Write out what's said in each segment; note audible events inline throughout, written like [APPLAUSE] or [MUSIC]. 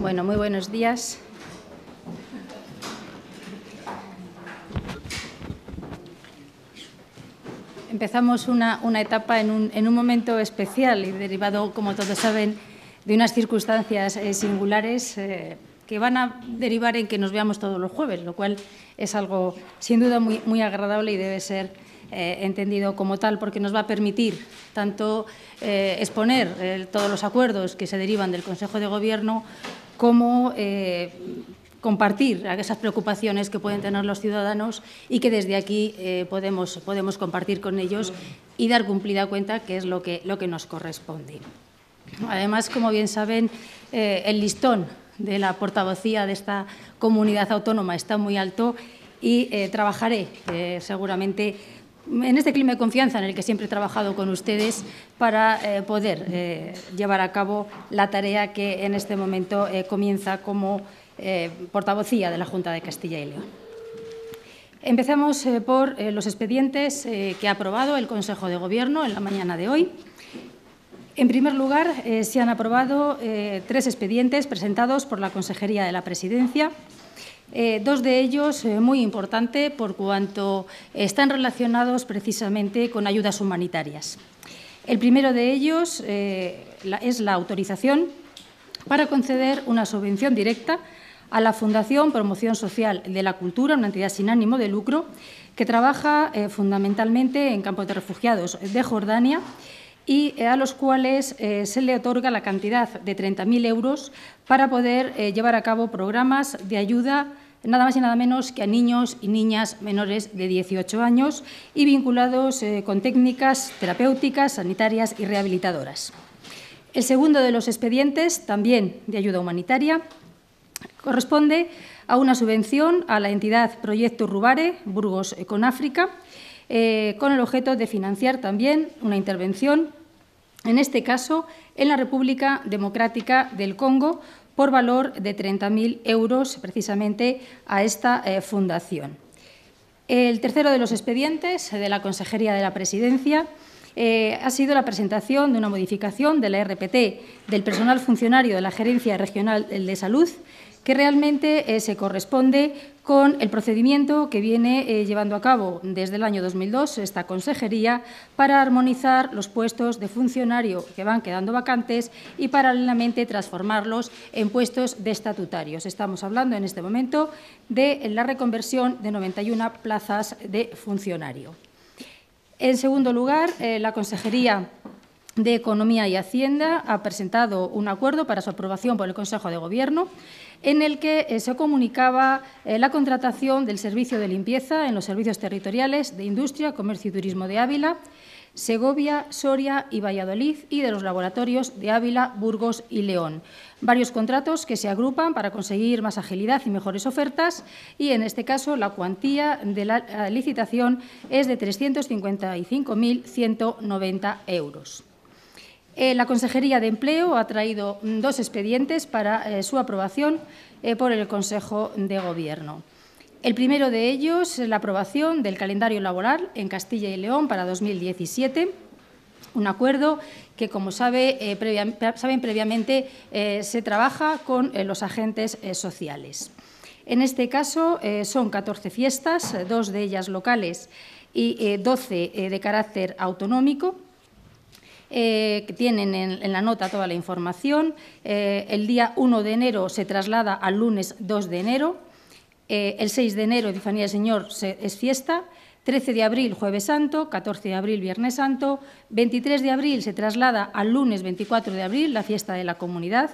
Bueno, muy buenos días. Empezamos una, etapa en un, en un, momento especial y derivado, como todos saben, de unas circunstancias eh, singulares eh, que van a derivar en que nos veamos todos los jueves, lo cual es algo sin duda muy, muy agradable y debe ser eh, entendido como tal, porque nos va a permitir tanto exponer todos los acuerdos que se derivan del Consejo de Gobierno cómo eh, compartir esas preocupaciones que pueden tener los ciudadanos y que desde aquí eh, podemos, compartir con ellos y dar cumplida cuenta que es lo que, lo que nos corresponde. Además, como bien saben, eh, el listón de la portavocía de esta comunidad autónoma está muy alto y trabajaré seguramente en este clima de confianza en el que siempre he trabajado con ustedes para eh, poder eh, llevar a cabo la tarea que en este momento eh, comienza como portavocía de la Junta de Castilla y León. Empezamos por los expedientes que ha aprobado el Consejo de Gobierno en la mañana de hoy. En primer lugar, se han aprobado tres expedientes presentados por la Consejería de la Presidencia. Eh, dos de ellos eh, muy importante por cuanto están relacionados precisamente con ayudas humanitarias. El primero de ellos eh, es la autorización para conceder una subvención directa a la Fundación Promoción Social de la Cultura, una entidad sin ánimo de lucro, que trabaja fundamentalmente en campos de refugiados de Jordania y eh, a los cuales eh, se le otorga la cantidad de 30.000 euros para poder eh, llevar a cabo programas de ayuda nada más y nada menos que a niños y niñas menores de 18 años y vinculados con técnicas terapéuticas, sanitarias y rehabilitadoras. El segundo de los expedientes, también de ayuda humanitaria, corresponde a una subvención a la entidad Proyecto Rubare, Burgos con África, con el objeto de financiar también una intervención en este caso en la República Democrática del Congo, por valor de 30.000 euros precisamente a esta eh, fundación. El tercero de los expedientes de la Consejería de la Presidencia eh, ha sido la presentación de una modificación de la RPT del personal funcionario de la Gerencia Regional de Salud que realmente eh, se corresponde con el procedimiento que viene eh, llevando a cabo desde el año 2002 esta consejería para armonizar los puestos de funcionario que van quedando vacantes y paralelamente transformarlos en puestos de estatutarios. Estamos hablando en este momento de la reconversión de 91 plazas de funcionario. En segundo lugar, eh, la consejería de Economía y Hacienda ha presentado un acuerdo para su aprobación por el Consejo de Gobierno en el que eh, se comunicaba eh, la contratación del servicio de limpieza en los servicios territoriales de Industria, Comercio y Turismo de Ávila, Segovia, Soria y Valladolid y de los laboratorios de Ávila, Burgos y León. Varios contratos que se agrupan para conseguir más agilidad y mejores ofertas y, en este caso, la cuantía de la licitación es de 355.190 euros. Eh, la Consejería de Empleo ha traído mm, dos expedientes para eh, su aprobación eh, por el Consejo de Gobierno. El primero de ellos es la aprobación del calendario laboral en Castilla y León para 2017, un acuerdo que, como saben previamente, se trabaja con los agentes sociales. En este caso son 14 fiestas, dos de ellas locales y 12 de carácter autonómico, eh, que tienen en, la nota toda la información. Eh, el día 1 de enero se traslada al lunes 2 de enero. Eh, el 6 de enero, Difanía del Señor, es fiesta. 13 de abril, Jueves Santo, 14 de abril, Viernes Santo, 23 de abril se traslada al lunes 24 de abril, la fiesta de la comunidad,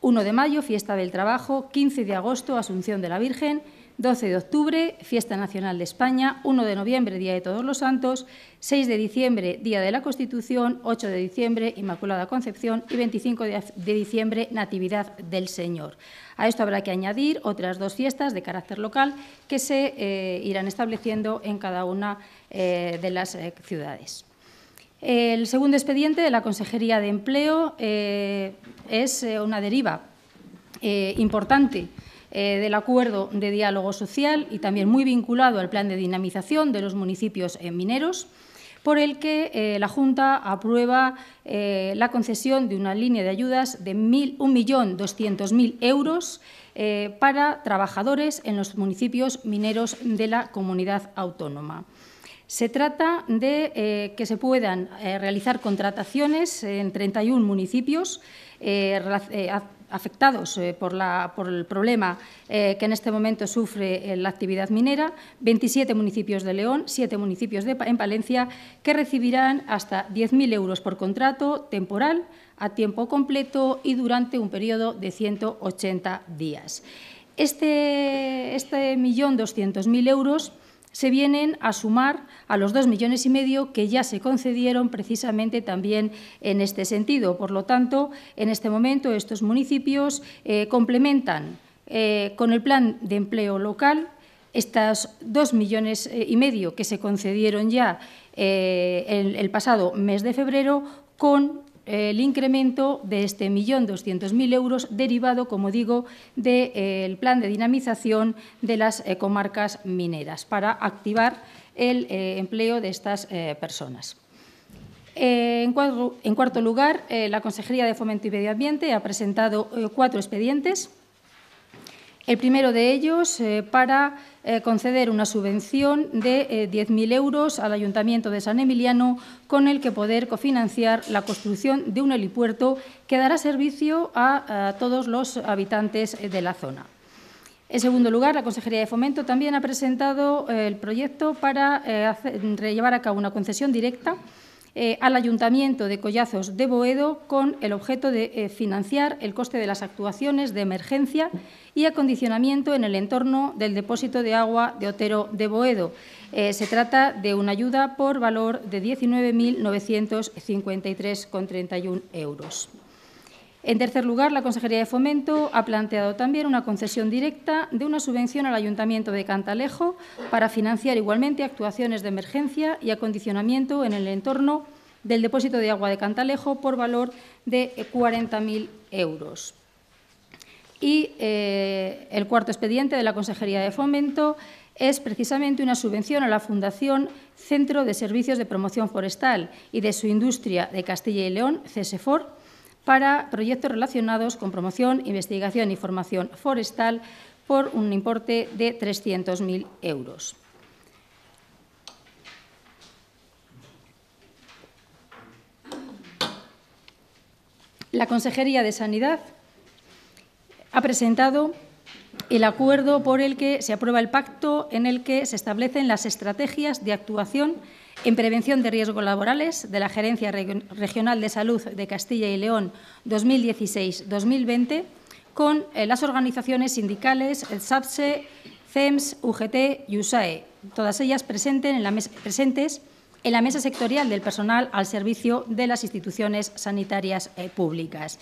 1 de mayo, fiesta del trabajo, 15 de agosto, Asunción de la Virgen, 12 de octubre, Fiesta Nacional de España, 1 de noviembre, Día de Todos los Santos, 6 de diciembre, Día de la Constitución, 8 de diciembre, Inmaculada Concepción y 25 de diciembre, Natividad del Señor. A esto habrá que añadir otras dos fiestas de carácter local que se eh, irán estableciendo en cada una eh, de las eh, ciudades. El segundo expediente de la Consejería de Empleo es una deriva importante eh, del acuerdo de diálogo social y también muy vinculado al plan de dinamización de los municipios eh, mineros por el que eh, la Junta aprueba la concesión de una línea de ayudas de 1.200.000 euros para trabajadores en los municipios mineros de la comunidad autónoma. Se trata de que se puedan realizar contrataciones en 31 municipios afectados eh, por, el problema eh, que en este momento sufre eh, la actividad minera, 27 municipios de León, 7 municipios de, en Palencia, que recibirán hasta 10.000 euros por contrato temporal, a tiempo completo y durante un periodo de 180 días. Este, este millón doscientos euros se vienen a sumar a los dos millones y medio que ya se concedieron precisamente también en este sentido. Por lo tanto, en este momento estos municipios eh, complementan eh, con el plan de empleo local estos dos millones eh, y medio que se concedieron ya el, el pasado mes de febrero con el incremento de este millón mil euros derivado, como digo, del eh, plan de dinamización de las eh, comarcas mineras para activar el eh, empleo de estas personas. en, cuarto lugar, la Consejería de Fomento y Medio Ambiente ha presentado cuatro expedientes el primero de ellos eh, para eh, conceder una subvención de 10.000 eh, euros al Ayuntamiento de San Emiliano con el que poder cofinanciar la construcción de un helipuerto que dará servicio a, todos los habitantes de la zona. En segundo lugar, la Consejería de Fomento también ha presentado el proyecto para llevar a cabo una concesión directa eh, al Ayuntamiento de Collazos de Boedo con el objeto de eh, financiar el coste de las actuaciones de emergencia y acondicionamiento en el entorno del depósito de agua de Otero de Boedo. Eh, se trata de una ayuda por valor de 19.953,31 euros. En tercer lugar, la Consejería de Fomento ha planteado también una concesión directa de una subvención al Ayuntamiento de Cantalejo para financiar igualmente actuaciones de emergencia y acondicionamiento en el entorno del depósito de agua de Cantalejo por valor de 40.000 euros. Y eh, el cuarto expediente de la Consejería de Fomento es precisamente una subvención a la Fundación Centro de Servicios de Promoción Forestal y de su Industria de Castilla y León, CESEFOR, para proyectos relacionados con promoción, investigación y formación forestal por un importe de 300.000 euros. La Consejería de Sanidad ha presentado el acuerdo por el que se aprueba el pacto en el que se establecen las estrategias de actuación en prevención de riesgos laborales de la Gerencia Regional de Salud de Castilla y León 2016-2020 con eh, las organizaciones sindicales, el SAPSE, CEMS, UGT y USAE, todas ellas presentes en la mesa, presentes en la mesa sectorial del personal al servicio de las instituciones sanitarias eh, públicas.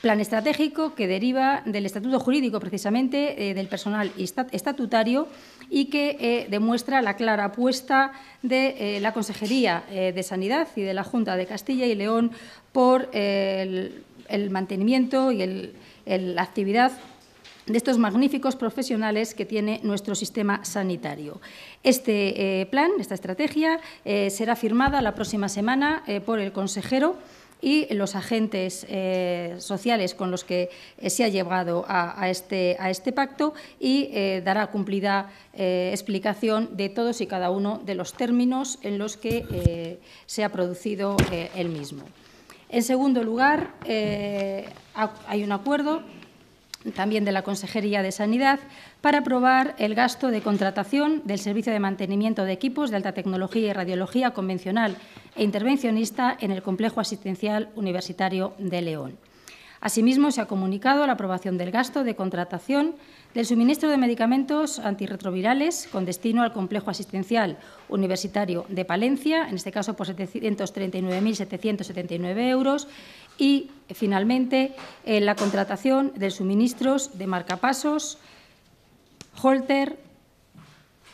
Plan estratégico que deriva del estatuto jurídico, precisamente, eh, del personal estatutario y que eh, demuestra la clara apuesta de eh, la Consejería de Sanidad y de la Junta de Castilla y León por el, mantenimiento y la actividad de estos magníficos profesionales que tiene nuestro sistema sanitario. Este plan, esta estrategia, será firmada la próxima semana por el consejero y los agentes eh, sociales con los que eh, se ha llevado este, a este pacto y eh, dará cumplida explicación de todos y cada uno de los términos en los que se ha producido el mismo. En segundo lugar, hay un acuerdo también de la Consejería de Sanidad, para aprobar el gasto de contratación del servicio de mantenimiento de equipos de alta tecnología y radiología convencional e intervencionista en el Complejo Asistencial Universitario de León. Asimismo, se ha comunicado la aprobación del gasto de contratación del suministro de medicamentos antirretrovirales con destino al complejo asistencial universitario de Palencia, en este caso por 739.779 euros, y, finalmente, la contratación de suministros de marcapasos, holter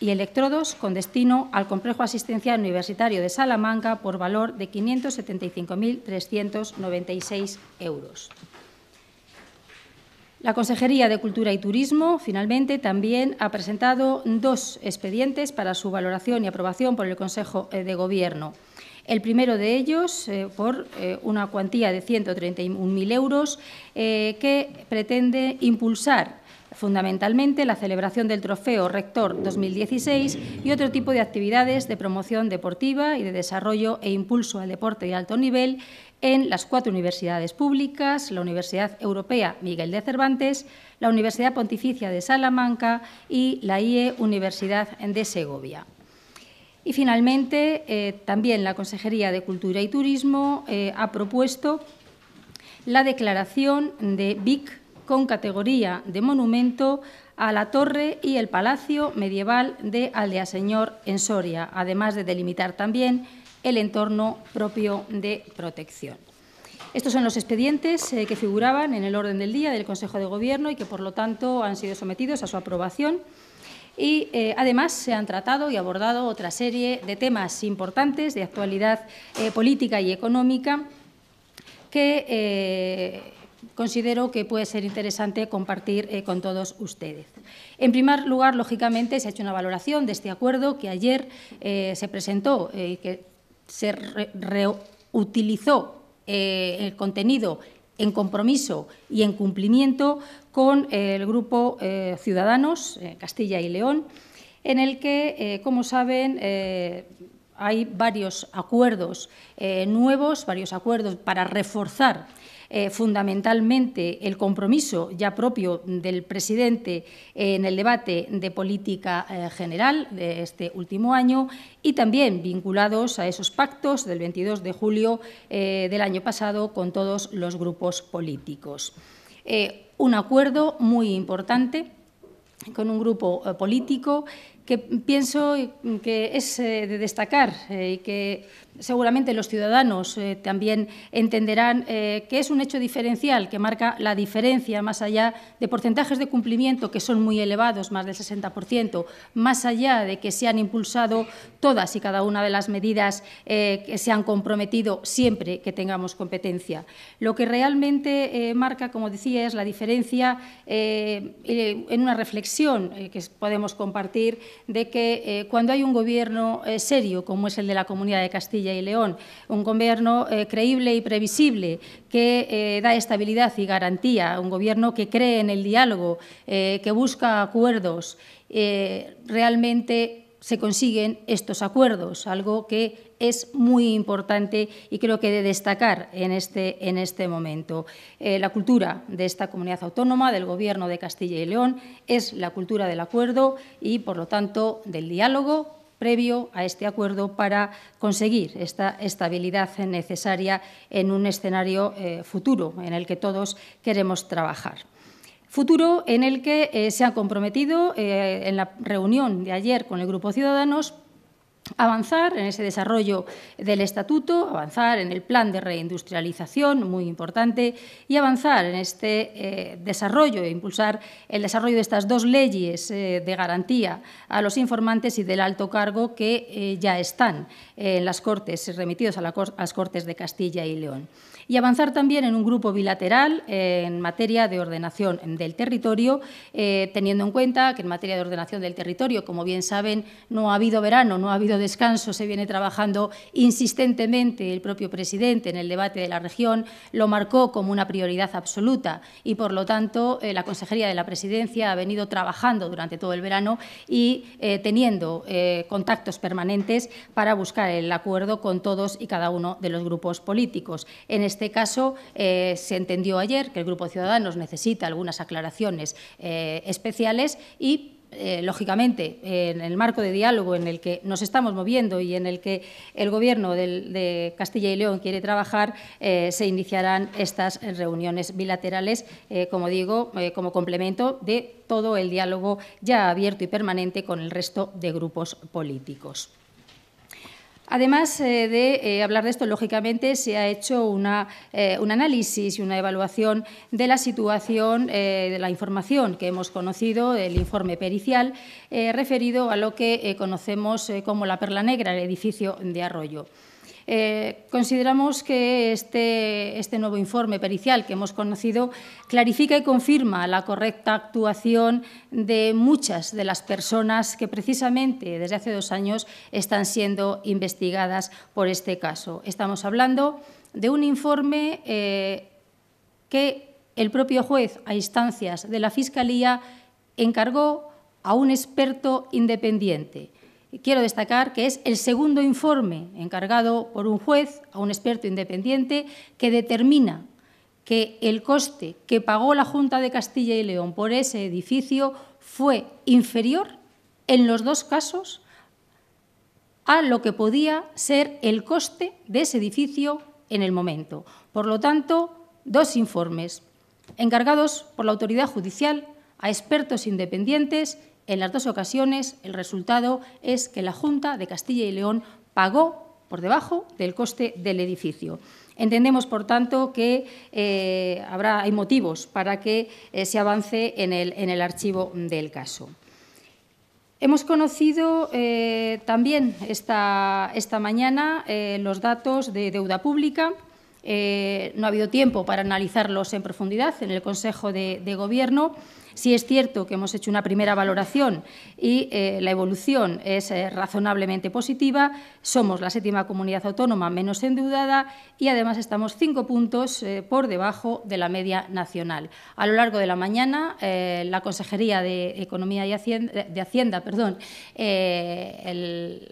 y electrodos con destino al complejo asistencial universitario de Salamanca por valor de 575.396 euros. La Consejería de Cultura y Turismo, finalmente, también ha presentado dos expedientes para su valoración y aprobación por el Consejo eh, de Gobierno. El primero de ellos, eh, por eh, una cuantía de 131.000 euros, que pretende impulsar fundamentalmente la celebración del Trofeo Rector 2016 y otro tipo de actividades de promoción deportiva y de desarrollo e impulso al deporte de alto nivel en las cuatro universidades públicas, la Universidad Europea Miguel de Cervantes, la Universidad Pontificia de Salamanca y la IE Universidad de Segovia. Y finalmente, eh, también la Consejería de Cultura y Turismo eh, ha propuesto la declaración de BIC con categoría de monumento a la torre y el palacio medieval de Aldeaseñor en Soria, además de delimitar también el entorno propio de protección. Estos son los expedientes eh, que figuraban en el orden del día del Consejo de Gobierno y que, por lo tanto, han sido sometidos a su aprobación. Y, eh, además, se han tratado y abordado otra serie de temas importantes de actualidad eh, política y económica que considero que puede ser interesante compartir con todos ustedes. En primer lugar, lógicamente, se ha hecho una valoración de este acuerdo que ayer se presentó y que se reutilizó eh, el contenido en compromiso y en cumplimiento con eh, el grupo eh, Ciudadanos, Castilla y León, en el que, como saben, hay varios acuerdos nuevos, varios acuerdos para reforzar eh, fundamentalmente el compromiso ya propio del presidente eh, en el debate de política eh, general de este último año y también vinculados a esos pactos del 22 de julio del año pasado con todos los grupos políticos. un acuerdo muy importante con un grupo político que pienso que es de destacar y que seguramente los ciudadanos eh, también entenderán eh, que es un hecho diferencial que marca la diferencia más allá de porcentajes de cumplimiento que son muy elevados, más del 60%, más allá de que se han impulsado todas y cada una de las medidas eh, que se han comprometido siempre que tengamos competencia. Lo que realmente marca, como decía, es la diferencia en una reflexión que podemos compartir de que cuando hay un gobierno serio, como es el de la Comunidad de Castilla, y León, un gobierno eh, creíble y previsible que eh, da estabilidad y garantía, un gobierno que cree en el diálogo, eh, que busca acuerdos. realmente se consiguen estos acuerdos, algo que es muy importante y creo que de destacar en este, en este momento. la cultura de esta comunidad autónoma, del Gobierno de Castilla y León, es la cultura del acuerdo y, por lo tanto, del diálogo previo a este acuerdo para conseguir esta estabilidad necesaria en un escenario eh, futuro en el que todos queremos trabajar. Futuro en el que eh, se ha comprometido eh, en la reunión de ayer con el Grupo Ciudadanos avanzar en ese desarrollo del estatuto, avanzar en el plan de reindustrialización, muy importante, y avanzar en este eh, desarrollo e impulsar el desarrollo de estas dos leyes eh, de garantía a los informantes y del alto cargo que eh, ya están en las Cortes, remitidos a las Cortes de Castilla y León y avanzar también en un grupo bilateral eh, en materia de ordenación del territorio, eh, teniendo en cuenta que en materia de ordenación del territorio, como bien saben, no ha habido verano, no ha habido descanso, se viene trabajando insistentemente el propio presidente en el debate de la región, lo marcó como una prioridad absoluta y, por lo tanto, eh, la Consejería de la Presidencia ha venido trabajando durante todo el verano y teniendo contactos permanentes para buscar el acuerdo con todos y cada uno de los grupos políticos. En este en este caso eh, se entendió ayer que el Grupo Ciudadanos necesita algunas aclaraciones eh, especiales y eh, lógicamente, en el marco de diálogo en el que nos estamos moviendo y en el que el Gobierno de Castilla y León quiere trabajar, se iniciarán estas reuniones bilaterales, como digo, como complemento de todo el diálogo ya abierto y permanente con el resto de grupos políticos. Además eh, de eh, hablar de esto, lógicamente se ha hecho eh, un análisis y una evaluación de la situación de la información que hemos conocido, el informe pericial, referido a lo que conocemos como la perla negra, el edificio de Arroyo. Eh, consideramos que este, este, nuevo informe pericial que hemos conocido clarifica y confirma la correcta actuación de muchas de las personas que precisamente desde hace dos años están siendo investigadas por este caso. Estamos hablando de un informe eh, que el propio juez, a instancias de la Fiscalía, encargó a un experto independiente quiero destacar que es el segundo informe encargado por un juez a un experto independiente que determina que el coste que pagó la Junta de Castilla y León por ese edificio fue inferior en los dos casos a lo que podía ser el coste de ese edificio en el momento. Por lo tanto, dos informes encargados por la autoridad judicial a expertos independientes en las dos ocasiones, el resultado es que la Junta de Castilla y León pagó por debajo del coste del edificio. Entendemos, por tanto, que eh, habrá, hay motivos para que eh, se avance en el, archivo del caso. Hemos conocido eh, también esta, esta mañana los datos de deuda pública. Eh, no ha habido tiempo para analizarlos en profundidad en el Consejo de, Gobierno. Sí es cierto que hemos hecho una primera valoración y eh, la evolución es eh, razonablemente positiva. Somos la séptima comunidad autónoma menos endeudada y además estamos cinco puntos por debajo de la media nacional. A lo largo de la mañana, la Consejería de Economía y Hacienda, de Hacienda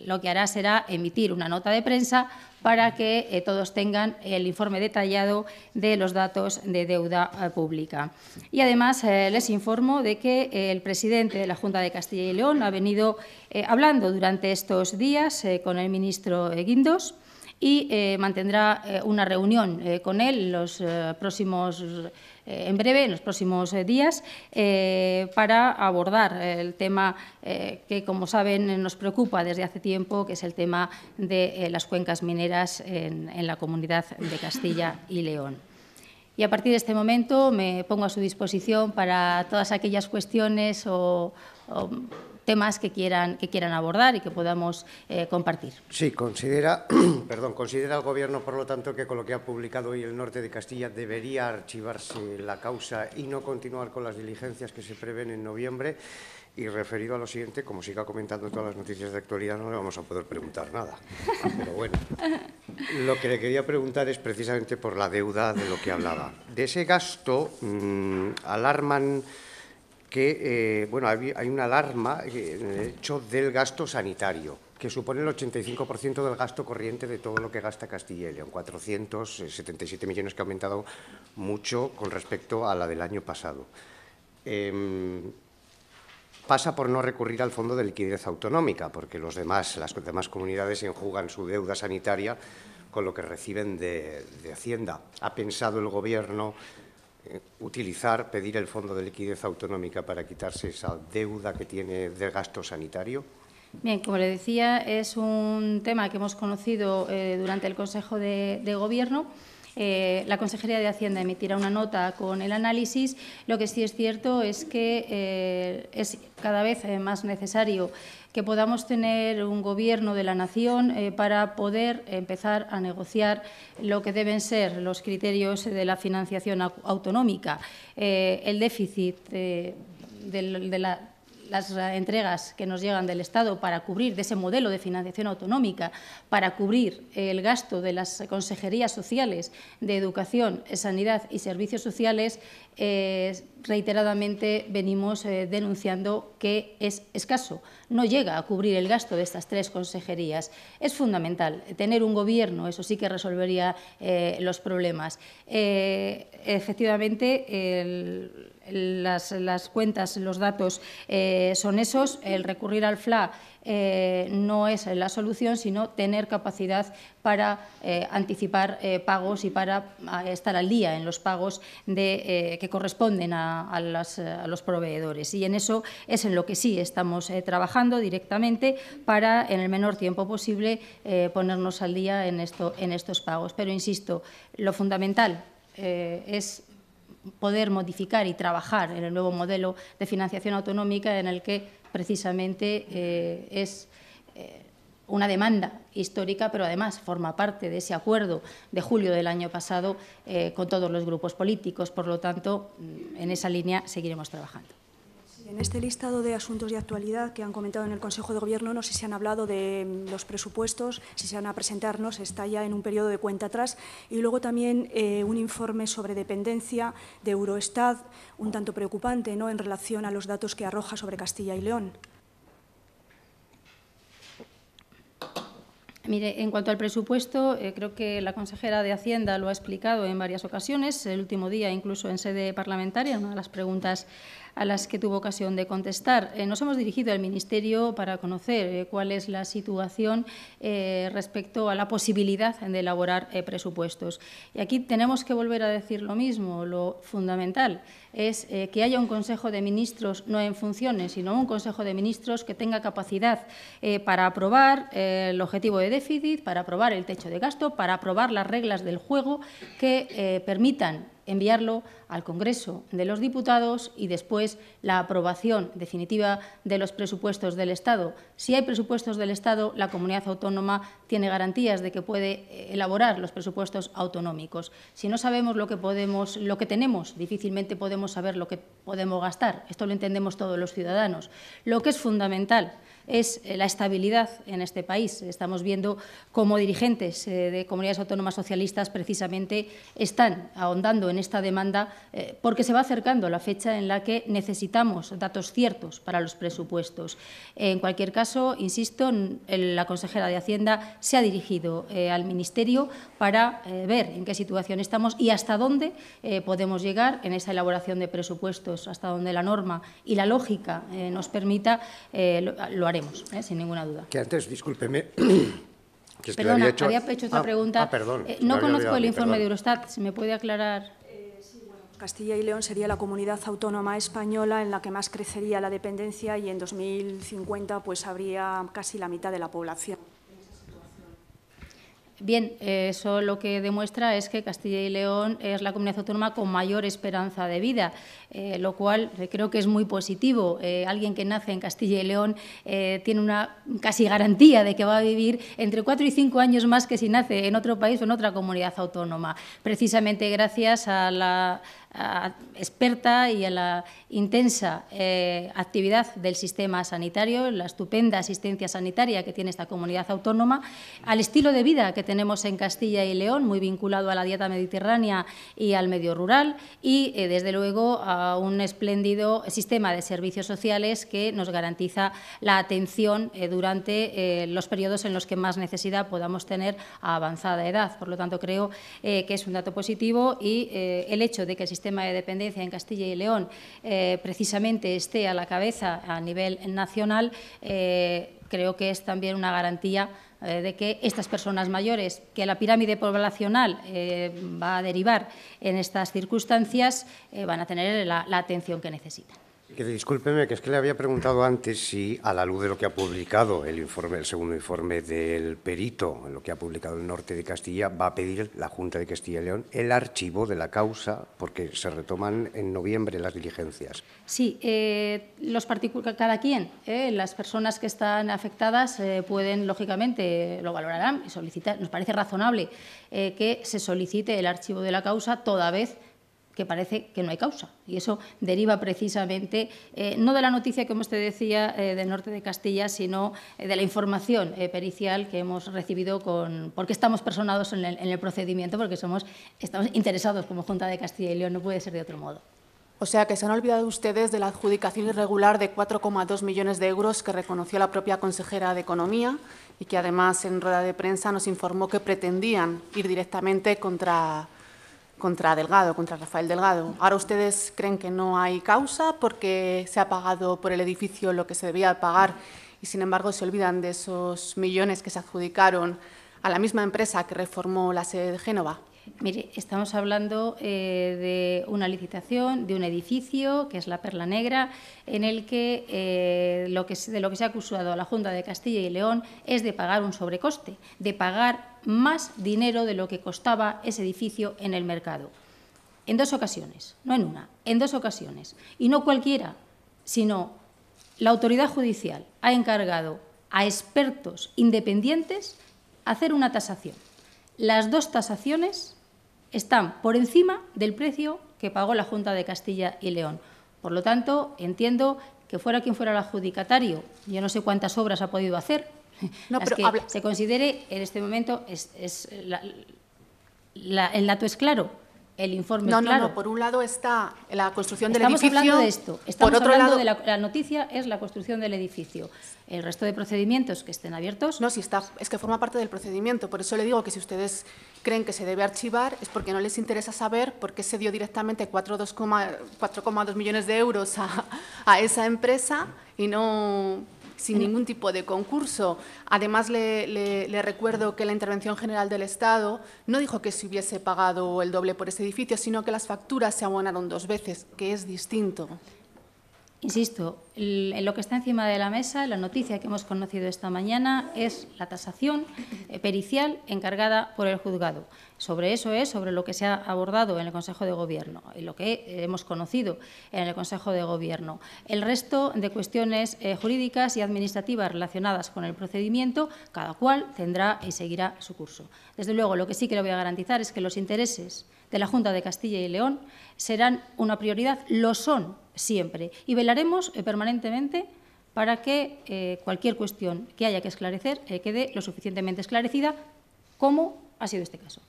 lo que hará será emitir una nota de prensa para que eh, todos tengan el informe detallado de los datos de deuda eh, pública. Y además eh, les informo de que el presidente de la Junta de Castilla y León ha venido hablando durante estos días con el ministro Guindos y mantendrá una reunión con él los próximos eh, en breve, en los próximos eh, días, eh, para abordar el tema que, como saben, nos preocupa desde hace tiempo, que es el tema de las cuencas mineras en, la comunidad de Castilla y León. Y a partir de este momento me pongo a su disposición para todas aquellas cuestiones o temas que quieran, que quieran abordar y que podamos eh, compartir. Sí, considera, [CLEARS THROAT] perdón, considera el Gobierno, por lo tanto, que con lo que ha publicado hoy el norte de Castilla debería archivarse la causa y no continuar con las diligencias que se prevén en noviembre. Y referido a lo siguiente, como siga comentando todas las noticias de actualidad, no le vamos a poder preguntar nada. Pero bueno, lo que le quería preguntar es precisamente por la deuda de lo que hablaba. De ese gasto mm, alarman que eh, bueno, hay una alarma eh, en el hecho del gasto sanitario, que supone el 85% del gasto corriente de todo lo que gasta Castilla y León, 477 millones que ha aumentado mucho con respecto a la del año pasado. Em, pasa por no recurrir al fondo de liquidez autonómica, porque los demás, las demás comunidades enjugan su deuda sanitaria con lo que reciben de, de Hacienda. Ha pensado el Gobierno eh, utilizar, pedir el fondo de liquidez autonómica para quitarse esa deuda que tiene del gasto sanitario? Bien, como le decía, es un tema que hemos conocido eh, durante el Consejo de Gobierno. Eh, la Consejería de Hacienda emitirá una nota con el análisis. Lo que sí es cierto es que eh, es cada vez eh, más necesario que podamos tener un gobierno de la nación para poder empezar a negociar lo que deben ser los criterios de la financiación autonómica, el déficit de la las eh, entregas que nos llegan del Estado para cubrir de ese modelo de financiación autonómica, para cubrir eh, el gasto de las consejerías sociales de educación, eh, sanidad y servicios sociales, reiteradamente venimos denunciando que es escaso, no llega a cubrir el gasto de estas tres consejerías. Es fundamental tener un gobierno, eso sí que resolvería los problemas. efectivamente, el, las, las, cuentas, los datos eh, son esos, el recurrir al FLA eh, no es la solución, sino tener capacidad para eh, anticipar pagos y para ah, estar al día en los pagos de, que corresponden a, los proveedores. Y en eso es en lo que sí estamos trabajando directamente para, en el menor tiempo posible, ponernos al día en, esto, en estos pagos. Pero, insisto, lo fundamental es poder modificar y trabajar en el nuevo modelo de financiación autonómica en el que precisamente eh, es eh, una demanda histórica, pero además forma parte de ese acuerdo de julio del año pasado eh, con todos los grupos políticos. Por lo tanto, en esa línea seguiremos trabajando. En este listado de asuntos de actualidad que han comentado en el Consejo de Gobierno, no sé si han hablado de mm, los presupuestos, si se van a presentarnos, está ya en un periodo de cuenta atrás, y luego también eh, un informe sobre dependencia de Eurostat, un tanto preocupante ¿no? en relación a los datos que arroja sobre Castilla y León. Mire, en cuanto al presupuesto, eh, creo que la consejera de Hacienda lo ha explicado en varias ocasiones, el último día incluso en sede parlamentaria, una de las preguntas a las que tuvo ocasión de contestar. Eh, nos hemos dirigido al Ministerio para conocer eh, cuál es la situación eh, respecto a la posibilidad de elaborar presupuestos. Y aquí tenemos que volver a decir lo mismo. Lo fundamental es que haya un Consejo de Ministros no en funciones, sino un Consejo de Ministros que tenga capacidad para aprobar el objetivo de déficit, para aprobar el techo de gasto, para aprobar las reglas del juego que permitan enviarlo al Congreso de los Diputados y después la aprobación definitiva de los presupuestos del Estado. Si hay presupuestos del Estado, la comunidad autónoma tiene garantías de que puede eh, elaborar los presupuestos autonómicos. Si no sabemos lo que, podemos, lo que tenemos, difícilmente podemos saber lo que podemos gastar. Esto lo entendemos todos los ciudadanos. Lo que es fundamental es eh, la estabilidad en este país. Estamos viendo cómo dirigentes eh, de comunidades autónomas socialistas precisamente están ahondando en esta demanda eh, porque se va acercando la fecha en la que necesitamos datos ciertos para los presupuestos. En cualquier caso, insisto, la consejera de Hacienda se ha dirigido al Ministerio para ver en qué situación estamos y hasta dónde podemos llegar en esa elaboración de presupuestos, hasta dónde la norma y la lógica nos permita, lo haremos, ¿eh? sin ninguna duda. Que antes, discúlpeme, [CLEARS THROAT] Perdona, había hecho, otra ah, pregunta. Ah, eh, no conozco el informe de Eurostat, si me puede aclarar. Eh, Castilla y León sería la comunidad autónoma española en la que más crecería la dependencia y en 2050 pues habría casi la mitad de la población. Bien, eso lo que demuestra es que Castilla y León es la comunidad autónoma con mayor esperanza de vida, eh, lo cual eh, creo que es muy positivo. Eh, alguien que nace en Castilla y León tiene una casi garantía de que va a vivir entre cuatro y cinco años más que si nace en otro país o en otra comunidad autónoma, precisamente gracias a la experta y a la intensa eh, actividad del sistema sanitario, la estupenda asistencia sanitaria que tiene esta comunidad autónoma, al estilo de vida que tenemos en Castilla y León, muy vinculado a la dieta mediterránea y al medio rural, y eh, desde luego a un espléndido sistema de servicios sociales que nos garantiza la atención eh, durante los periodos en los que más necesidad podamos tener a avanzada edad. Por lo tanto, creo que es un dato positivo y el hecho de que el de dependencia en Castilla y León eh, precisamente esté a la cabeza a nivel nacional, eh, creo que es también una garantía eh, de que estas personas mayores, que la pirámide poblacional va a derivar en estas circunstancias, van a tener la atención que necesitan. Que discúlpeme, que es que le había preguntado antes si, a la luz de lo que ha publicado el informe, el segundo informe del perito, en lo que ha publicado el norte de Castilla, va a pedir la Junta de Castilla y León el archivo de la causa, porque se retoman en noviembre las diligencias. Sí, eh, cada quien, eh, las personas que están afectadas eh, pueden, lógicamente, lo valorarán y solicitar. Nos parece razonable que se solicite el archivo de la causa toda vez que parece que no hay causa. Y eso deriva precisamente, eh, no de la noticia, como usted decía, eh, del norte de Castilla, sino eh, de la información pericial que hemos recibido con... porque estamos personados en el, en el, procedimiento, porque somos, estamos interesados como Junta de Castilla y León, no puede ser de otro modo. O sea que se han olvidado ustedes de la adjudicación irregular de 4,2 millones de euros que reconoció la propia consejera de Economía y que además en rueda de prensa nos informó que pretendían ir directamente contra contra Delgado, contra Rafael Delgado. Ahora ustedes creen que no hay causa porque se ha pagado por el edificio lo que se debía pagar y, sin embargo, se olvidan de esos millones que se adjudicaron a la misma empresa que reformó la sede de Génova. Mire, estamos hablando eh, de una licitación, de un edificio, que es la Perla Negra, en el que, eh, que de lo que se ha acusado a la Junta de Castilla y León es de pagar un sobrecoste, de pagar más dinero de lo que costaba ese edificio en el mercado. En dos ocasiones, no en una, en dos ocasiones. Y no cualquiera, sino la autoridad judicial ha encargado a expertos independientes hacer una tasación. Las dos tasaciones están por encima del precio que pagó la Junta de Castilla y León. Por lo tanto, entiendo que fuera quien fuera el adjudicatario, yo no sé cuántas obras ha podido hacer, no, [LAUGHS] pero que se considere en este momento, es, el dato es claro, el informe, no, No, no, por un lado está la construcción del edificio. Estamos hablando de esto. por otro lado, de la, noticia es la construcción del edificio. El resto de procedimientos que estén abiertos... No, si está, es que forma parte del procedimiento. Por eso le digo que si ustedes creen que se debe archivar es porque no les interesa saber por qué se dio directamente 4,2 millones de euros a, a esa empresa y no sin ningún tipo de concurso. Además, le, recuerdo que la Intervención General del Estado no dijo que se hubiese pagado el doble por ese edificio, sino que las facturas se abonaron dos veces, que es distinto. Insisto, en lo que está encima de la mesa, la noticia que hemos conocido esta mañana, es la tasación eh, pericial encargada por el juzgado. Sobre eso es, sobre lo que se ha abordado en el Consejo de Gobierno y lo que hemos conocido en el Consejo de Gobierno. El resto de cuestiones eh, jurídicas y administrativas relacionadas con el procedimiento, cada cual tendrá y seguirá su curso. Desde luego, lo que sí que le voy a garantizar es que los intereses de la Junta de Castilla y León serán una prioridad, lo son siempre y velaremos eh, permanentemente para que eh, cualquier cuestión que haya que esclarecer eh, quede lo suficientemente esclarecida como ha sido este caso.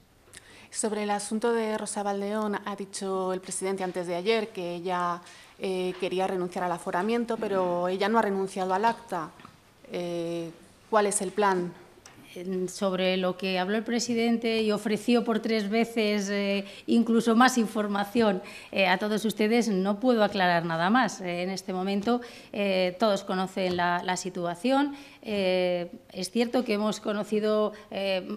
Sobre el asunto de Rosa Valdeón, ha dicho el presidente antes de ayer que ella quería renunciar al aforamiento, pero ella no ha renunciado al acta. ¿Cuál es el plan sobre lo que habló el presidente y ofreció por tres veces eh, incluso más información eh, a todos ustedes, no puedo aclarar nada más. Eh, en este momento todos conocen la, la situación. es cierto que hemos conocido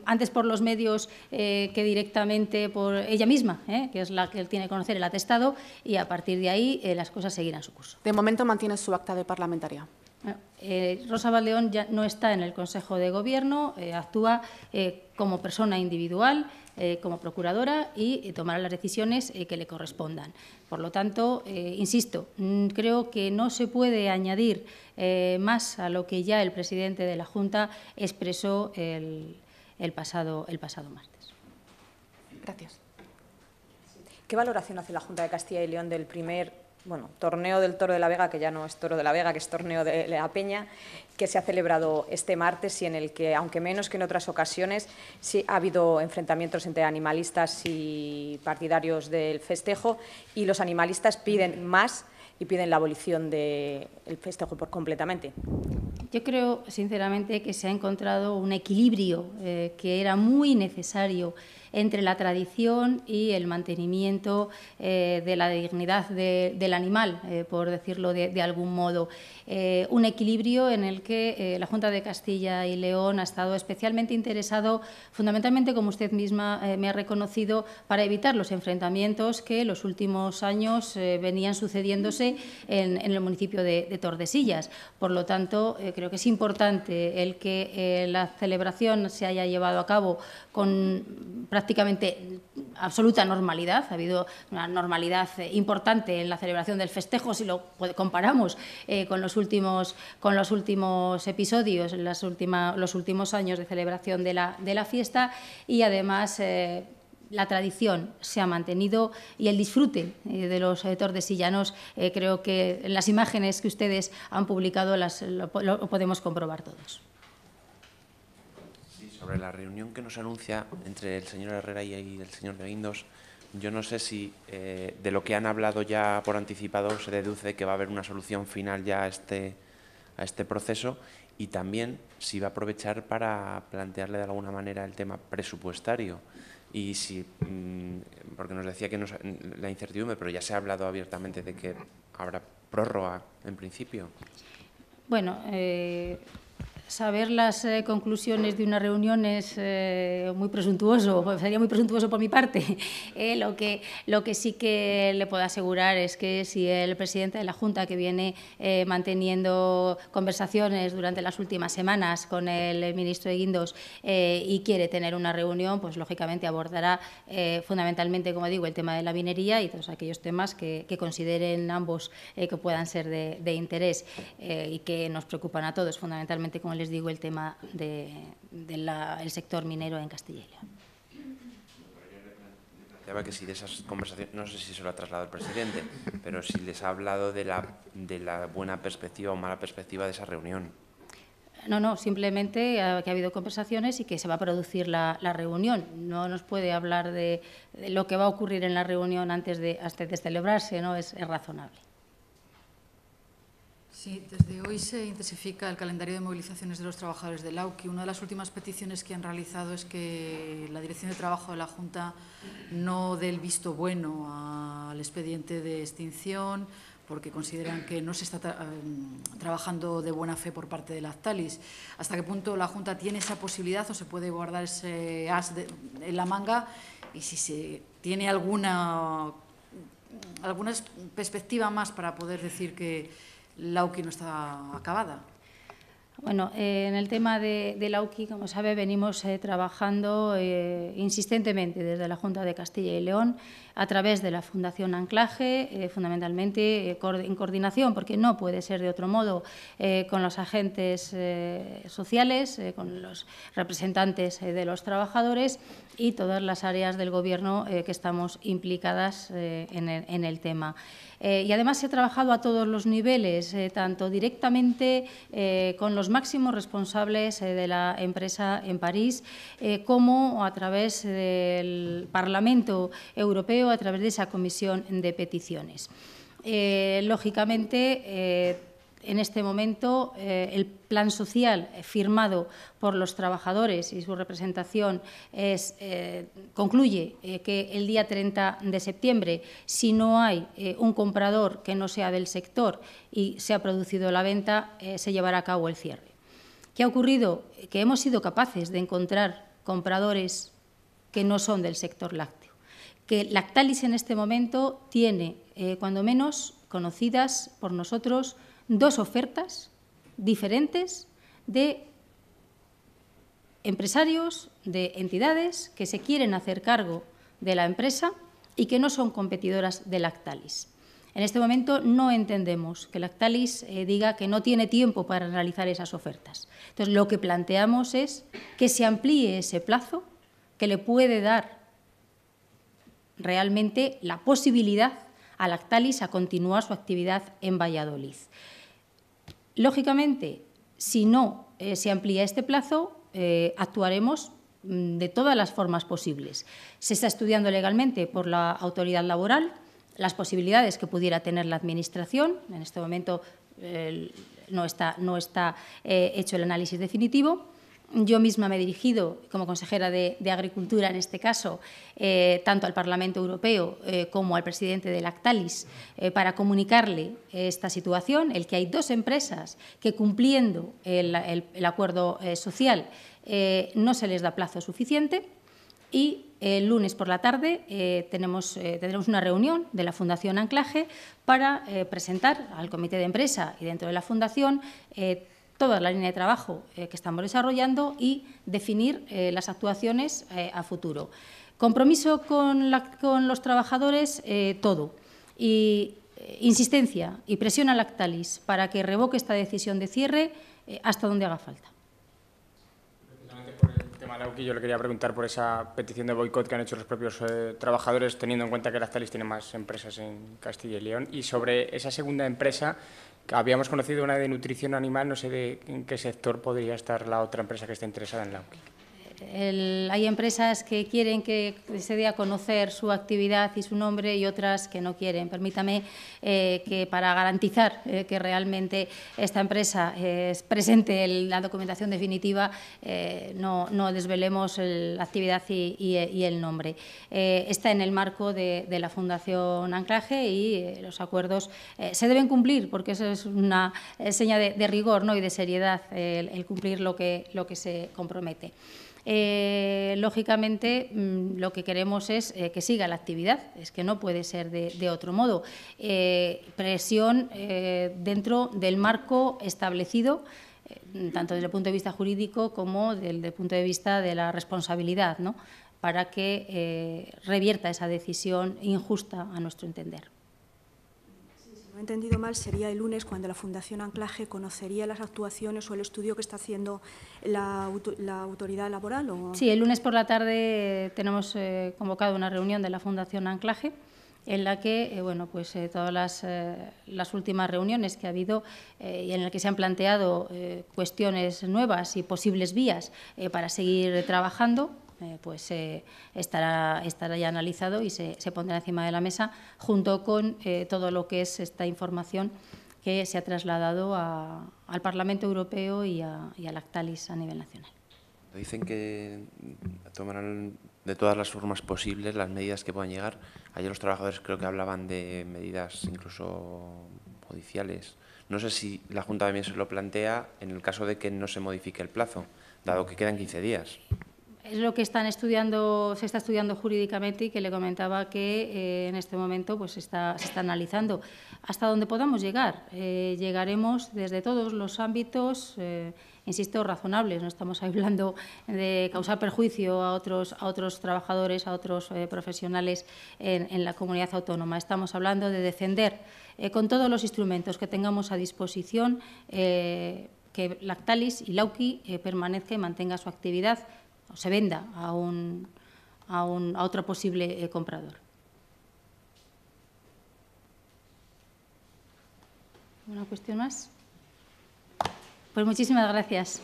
antes por los medios que directamente por ella misma, que es la que tiene que conocer el atestado, y a partir de ahí las cosas seguirán su curso. De momento mantiene su acta de parlamentaria. Eh, Rosa Valdeón ya no está en el Consejo de Gobierno, eh, actúa eh, como persona individual, como procuradora y tomará las decisiones que le correspondan. Por lo tanto, insisto, mm, creo que no se puede añadir más a lo que ya el presidente de la Junta expresó el, pasado, el pasado martes. Gracias. ¿Qué valoración hace la Junta de Castilla y León del primer bueno, torneo del Toro de la Vega, que ya no es Toro de la Vega, que es torneo de la Peña, que se ha celebrado este martes y en el que, aunque menos que en otras ocasiones, sí ha habido enfrentamientos entre animalistas y partidarios del festejo y los animalistas piden más y piden la abolición del festejo por completamente. Yo creo, sinceramente, que se ha encontrado un equilibrio eh, que era muy necesario entre la tradición y el mantenimiento eh, de la dignidad del animal, eh, por decirlo de, algún modo. un equilibrio en el que la Junta de Castilla y León ha estado especialmente interesado, fundamentalmente, como usted misma me ha reconocido, para evitar los enfrentamientos que los últimos años venían sucediéndose en, el municipio de, de Tordesillas. Por lo tanto, creo que es importante el que eh, la celebración se haya llevado a cabo con prácticamente absoluta normalidad. Ha habido una normalidad eh, importante en la celebración del festejo, si lo comparamos eh, con, los últimos, con los últimos episodios, las los últimos años de celebración de la, de la fiesta y además la tradición se ha mantenido y el disfrute eh, de los de Sillanos, eh, creo que en las imágenes que ustedes han publicado las, lo, podemos comprobar todos. Sí, sobre la reunión que nos anuncia entre el señor Herrera y el señor de Guindos, yo no sé si eh, de lo que han hablado ya por anticipado se deduce que va a haber una solución final ya a este, a este proceso y también si va a aprovechar para plantearle de alguna manera el tema presupuestario y si, mm, porque nos decía que nos, la incertidumbre, pero ya se ha hablado abiertamente de que habrá prórroga en principio. Bueno, eh, saber las eh, conclusiones de una reunión es eh, muy presuntuoso, [LAUGHS] sería muy presuntuoso por mi parte. [LAUGHS] Eh, lo, que, lo que sí que le puedo asegurar es que si el presidente de la Junta, que viene manteniendo conversaciones durante las últimas semanas con el ministro de Guindos y quiere tener una reunión, pues lógicamente abordará fundamentalmente, como digo, el tema de la minería y todos aquellos temas que, consideren ambos que puedan ser de, de interés y que nos preocupan a todos, fundamentalmente como el les digo, el tema del de, sector minero en Castilla y León que si de esas conversaciones, no sé si se lo ha trasladado el presidente, pero si les ha hablado de la, de la buena perspectiva o mala perspectiva de esa reunión. No, no, simplemente que ha habido conversaciones y que se va a producir la, reunión. No nos puede hablar de, lo que va a ocurrir en la reunión antes de, antes de celebrarse, ¿no? es razonable. Sí, desde hoy se intensifica el calendario de movilizaciones de los trabajadores del AUCI. Una de las últimas peticiones que han realizado es que la Dirección de Trabajo de la Junta no dé el visto bueno al expediente de extinción porque consideran que no se está mm, trabajando de buena fe por parte de la Actalis. ¿Hasta qué punto la Junta tiene esa posibilidad o se puede guardar ese as en la manga? Y si se tiene alguna, alguna perspectiva más para poder decir que la no está acabada. Bueno, eh, en el tema de, de, la como sabe, venimos eh, trabajando eh, insistentemente desde la Junta de Castilla y León a través de la Fundación Anclaje, fundamentalmente en coordinación, porque no puede ser de otro modo, con los agentes sociales, con los representantes de los trabajadores y todas las áreas del Gobierno que estamos implicadas en, el, tema. Eh, y además se ha trabajado a todos los niveles, eh, tanto directamente eh, con los máximos responsables de la empresa en París, como a través del Parlamento Europeo, a través de esa comisión de peticiones. lógicamente, en este momento eh, el plan social firmado por los trabajadores y su representación eh, concluye eh, que el día 30 de septiembre, si no hay un comprador que no sea del sector y se ha producido la venta, se llevará a cabo el cierre. ¿Qué ha ocurrido? Que hemos sido capaces de encontrar compradores que no son del sector lácteo. Que Lactalis en este momento tiene, cuando menos, conocidas por nosotros dos ofertas diferentes de empresarios, de entidades que se quieren hacer cargo de la empresa y que no son competidoras de Lactalis. En este momento no entendemos que Lactalis eh, diga que no tiene tiempo para realizar esas ofertas. Entonces, lo que planteamos es que se amplíe ese plazo que le puede dar realmente la posibilidad a Lactalis a continuar su actividad en Valladolid. Lógicamente, si no eh, se amplía este plazo, eh, actuaremos mm, de todas las formas posibles. Se está estudiando legalmente por la autoridad laboral las posibilidades que pudiera tener la Administración. En este momento no está eh, hecho el análisis definitivo yo misma me he dirigido, como consejera de, Agricultura en este caso, eh, tanto al Parlamento Europeo eh, como al presidente de Lactalis, eh, para comunicarle esta situación, el que hay dos empresas que cumpliendo el, acuerdo social no se les da plazo suficiente y el lunes por la tarde tenemos, tendremos una reunión de la Fundación Anclaje para presentar al Comité de Empresa y dentro de la Fundación toda la línea de trabajo eh, que estamos desarrollando y definir eh, las actuaciones eh, a futuro. Compromiso con, los trabajadores, todo. Y insistencia y presión a Lactalis para que revoque esta decisión de cierre hasta donde haga falta. Por el tema UQI, yo le quería preguntar por esa petición de boicot que han hecho los propios trabajadores, teniendo en cuenta que Lactalis tiene más empresas en Castilla y León. Y sobre esa segunda empresa habíamos conocido una de nutrición animal, no sé en qué sector podría estar la otra empresa que esté interesada en la hay empresas que quieren que se dé a conocer su actividad y su nombre y otras que no quieren. Permítame eh, que para garantizar eh, que realmente esta empresa eh, es presente en la documentación definitiva, no, desvelemos la actividad y, el nombre. está en el marco de, la Fundación Anclaje y los acuerdos se deben cumplir porque eso es una seña de, rigor y de seriedad el, cumplir lo que se compromete. Eh, lógicamente mm, lo que queremos es eh, que siga la actividad, es que no puede ser de, otro modo. Eh, presión dentro del marco establecido tanto desde el punto de vista jurídico como desde el punto de vista de la responsabilidad, ¿no? para que revierta esa decisión injusta a nuestro entender he entendido mal, sería el lunes cuando la Fundación Anclaje conocería las actuaciones o el estudio que está haciendo la, autoridad laboral. ¿o? Sí, el lunes por la tarde tenemos eh, convocado una reunión de la Fundación Anclaje en la que eh, bueno, pues, eh, todas las, las, últimas reuniones que ha habido y en las que se han planteado cuestiones nuevas y posibles vías para seguir trabajando eh, pues eh, estará, ya analizado y se, se, pondrá encima de la mesa junto con eh, todo lo que es esta información que se ha trasladado al Parlamento Europeo y a, y a a nivel nacional. Dicen que tomarán de todas las formas posibles las medidas que puedan llegar. Ayer los trabajadores creo que hablaban de medidas incluso judiciales. No sé si la Junta también se lo plantea en el caso de que no se modifique el plazo, dado que quedan 15 días es lo que están estudiando, se está estudiando jurídicamente y que le comentaba que eh, en este momento pues se está analizando. Hasta dónde podamos llegar, eh, llegaremos desde todos los ámbitos, eh, insisto, razonables. No estamos hablando de causar perjuicio a otros, a otros trabajadores, a otros profesionales en, la comunidad autónoma. Estamos hablando de defender con todos los instrumentos que tengamos a disposición que Lactalis y Lauqui permanezca y mantenga su actividad o se venda a, un, a, un, a otro posible eh, comprador. ¿Una cuestión más? Pues muchísimas gracias.